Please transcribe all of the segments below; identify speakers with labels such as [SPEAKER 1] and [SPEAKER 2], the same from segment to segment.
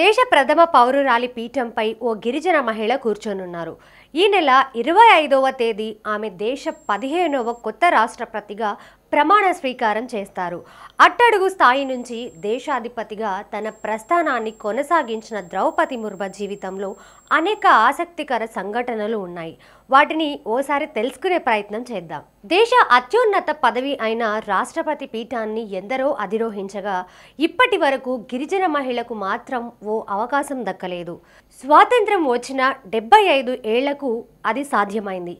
[SPEAKER 1] దేశ ప్రథమ పౌరురాలి పీఠంపై ఓ గిరిజన మహిళ కూర్చొనున్నారు ఈ నెల ఇరవై ఐదవ తేదీ ఆమె దేశ పదిహేనవ కొత్త రాష్ట్రపతిగా ప్రమాణ స్వీకారం చేస్తారు అట్టడుగు స్థాయి నుంచి దేశాధిపతిగా తన ప్రస్థానాన్ని కొనసాగించిన ద్రౌపది ముర్మ జీవితంలో అనేక ఆసక్తికర సంఘటనలు ఉన్నాయి వాటిని ఓసారి తెలుసుకునే ప్రయత్నం చేద్దాం దేశ అత్యున్నత పదవి అయిన రాష్ట్రపతి పీఠాన్ని ఎందరో అధిరోహించగా ఇప్పటి వరకు గిరిజన మహిళకు మాత్రం ఓ అవకాశం దక్కలేదు స్వాతంత్రం వచ్చిన డెబ్బై ఐదు ఏళ్లకు అది సాధ్యమైంది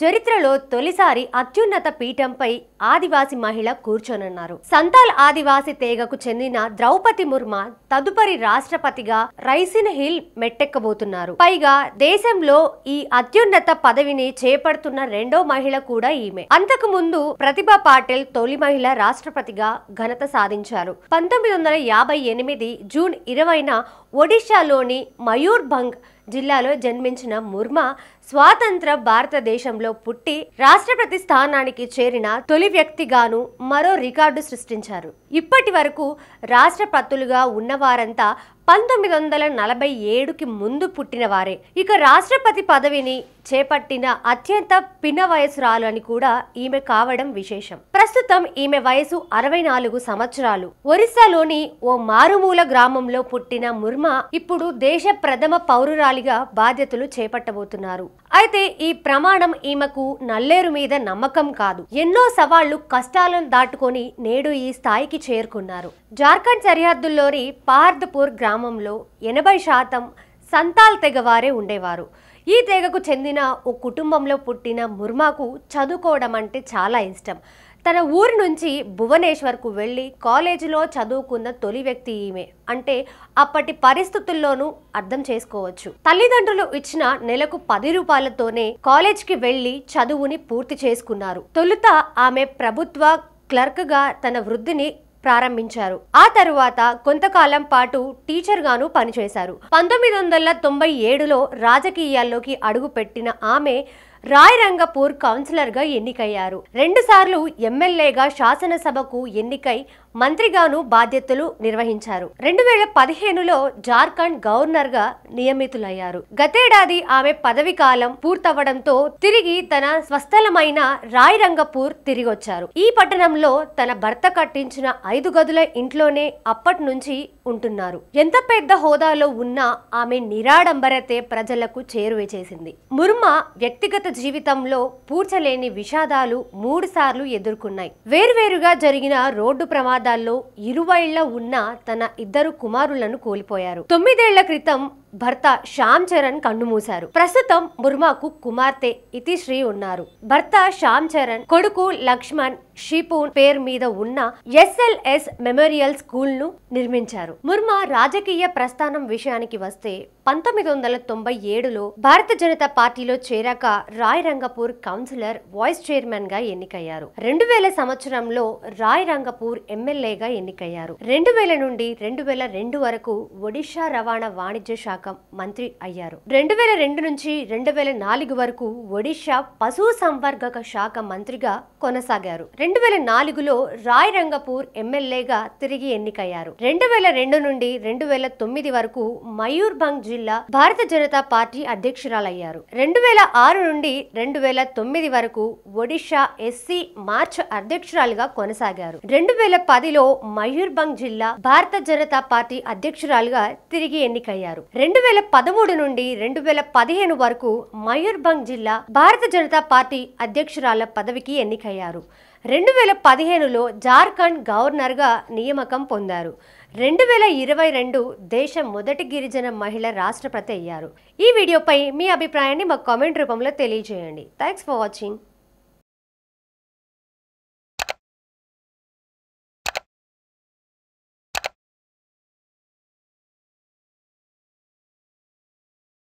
[SPEAKER 1] చరిత్రలో తొలిసారి అత్యున్నత పీఠంపై ఆదివాసి మహిళ కూర్చోనున్నారు సంతాల్ ఆదివాసి తేగకు చెందిన ద్రౌపది ముర్మ తదుపరి రాష్ట్రపతిగా రైసిన్ హిల్ మెట్టెక్కబోతున్నారు పైగా దేశంలో ఈ అత్యున్నత పదవిని చేపడుతున్న రెండో మహిళ కూడా ఈమె అంతకు ముందు ప్రతిభ పాటిల్ తొలి మహిళ రాష్ట్రపతిగా ఘనత సాధించారు పంతొమ్మిది వందల యాభై ఎనిమిది జూన్ ఇరవైన ఒడిశాలోని మయూర్భంగ్ జిల్లాలో జన్మించిన ముర్మ స్వాతంత్ర భారతదేశంలో పుట్టి రాష్ట్రపతి స్థానానికి చేరిన తొలి వ్యక్తిగాను మరో రికార్డు సృష్టించారు ఇప్పటి వరకు రాష్ట్రపతులుగా ఉన్నవారంతా పంతొమ్మిది వందల నలభై ఏడుకి ముందు పుట్టిన వారే ఇక రాష్ట్రపతి పదవిని చేపట్టిన అత్యంత పిన్న వయసురాలు అని కూడా ఈమె కావడం విశేషం ప్రస్తుతం ఈమె వయసు అరవై నాలుగు సంవత్సరాలు ఒరిస్సాలోని ఓ మారుమూల గ్రామంలో పుట్టిన ముర్మ ఇప్పుడు దేశ ప్రథమ పౌరురాలిగా బాధ్యతలు చేపట్టబోతున్నారు అయితే ఈ ప్రమాణం ఈమెకు నల్లేరు మీద నమ్మకం కాదు ఎన్నో సవాళ్లు కష్టాలను దాటుకొని నేడు ఈ స్థాయికి చేరుకున్నారు జార్ఖండ్ సరిహద్దుల్లోని పహార్దపూర్ గ్రామంలో ఎనభై శాతం సంతాల్ తెగవారే ఉండేవారు ఈ తెగకు చెందిన ఓ కుటుంబంలో పుట్టిన ముర్మాకు చదువుకోవడం అంటే చాలా ఇష్టం తన ఊరు నుంచి భువనేశ్వర్కు వెళ్ళి కాలేజీలో చదువుకున్న తొలి వ్యక్తి ఈమె అంటే అప్పటి పరిస్థితుల్లోనూ అర్థం చేసుకోవచ్చు తల్లిదండ్రులు ఇచ్చిన నెలకు పది రూపాయలతోనే కాలేజ్కి వెళ్ళి చదువుని పూర్తి చేసుకున్నారు తొలుత ఆమె ప్రభుత్వ క్లర్క్గా తన వృద్ధిని ప్రారంభించారు ఆ తరువాత కొంతకాలం పాటు టీచర్ గాను పనిచేశారు పంతొమ్మిది వందల తొంభై ఏడులో రాజకీయాల్లోకి అడుగుపెట్టిన ఆమె రాయరంగపూర్ కౌన్సిలర్గా ఎన్నికయ్యారు రెండుసార్లు ఎమ్మెల్యేగా శాసనసభకు ఎన్నికై మంత్రిగాను బాధ్యతలు నిర్వహించారు రెండు వేల పదిహేనులో జార్ఖండ్ గవర్నర్ గా నియమితులయ్యారు గతేడాది ఆమె పదవి కాలం పూర్తవడంతో తిరిగి తన స్వస్థలమైన రాయరంగపూర్ తిరిగొచ్చారు ఈ పట్టణంలో తన భర్త కట్టించిన ఐదు గదుల ఇంట్లోనే అప్పటి నుంచి ఉంటున్నారు ఎంత పెద్ద హోదాలో ఉన్నా ఆమె నిరాడంబరతే ప్రజలకు చేరువ చేసింది ముర్మ వ్యక్తిగత జీవితంలో పూడ్చలేని విషాదాలు మూడుసార్లు ఎదుర్కొన్నాయి వేర్వేరుగా జరిగిన రోడ్డు ప్రమాదాల్లో ఇరువైళ్ల ఉన్న తన ఇద్దరు కుమారులను కోల్పోయారు తొమ్మిదేళ్ల క్రితం భర్త శ్యామ్ చరణ్ కన్నుమూశారు ప్రస్తుతం ముర్మాకు కుమార్తె ఇతిశ్రీ ఉన్నారు భర్త శ్యామ్ చరణ్ కొడుకు లక్ష్మణ్ షిపూన్ పేరు మీద ఉన్న ఎస్ఎల్ఎస్ మెమోరియల్ స్కూల్ ను నిర్మించారు ముర్మా రాజకీయ ప్రస్థానం విషయానికి వస్తే పంతొమ్మిది వందల తొంభై ఏడులో భారత జనతా పార్టీలో చేరాక Rai Rangpur councillor vice chairman గా ఎన్నికయ్యారు రెండు వేల సంవత్సరంలో రాయ్ రంగపూర్ ఎమ్మెల్యేగా ఎన్నికయ్యారు రెండు వేల నుండి రెండు వేల రెండు వరకు ఒడిశా రవాణా వాణిజ్య శాఖ శాఖ మంత్రి అయ్యారు రెండు వేల రెండు నుంచి రెండు వేల నాలుగు వరకు ఒడిశా పశు సంవర్గక శాఖ మంత్రిగా కొనసాగారు రెండు వేల నాలుగులో రాయ్ రంగపూర్ ఎమ్మెల్యేగా తిరిగి ఎన్నికయ్యారు రెండు వేల రెండు నుండి రెండు వేల తొమ్మిది వరకు మయూర్భంగ్ జిల్లా భారత జనతా పార్టీ అధ్యక్షురాలయ్యారు రెండు వేల ఆరు నుండి రెండు వేల తొమ్మిది వరకు ఒడిశా ఎస్సీ మార్చ్ అధ్యక్షురాలుగా కొనసాగారు రెండు వేల పదిలో మయూర్భంగ్ జిల్లా భారత జనతా పార్టీ అధ్యక్షురాలుగా తిరిగి ఎన్నికయ్యారు రెండు రెండు వేల పదమూడు నుండి రెండు వేల పదిహేను వరకు మయూర్భంగ్ జిల్లా భారత జనతా పార్టీ అధ్యక్షురాల పదవికి ఎన్నికయ్యారు రెండు వేల పదిహేనులో జార్ఖండ్ గవర్నర్గా నియామకం పొందారు రెండు వేల ఇరవై రెండు దేశ మొదటి గిరిజన మహిళ రాష్ట్రపతి అయ్యారు ఈ వీడియోపై మీ అభిప్రాయాన్ని మా కామెంట్ రూపంలో తెలియజేయండి థ్యాంక్స్ ఫర్ వాచింగ్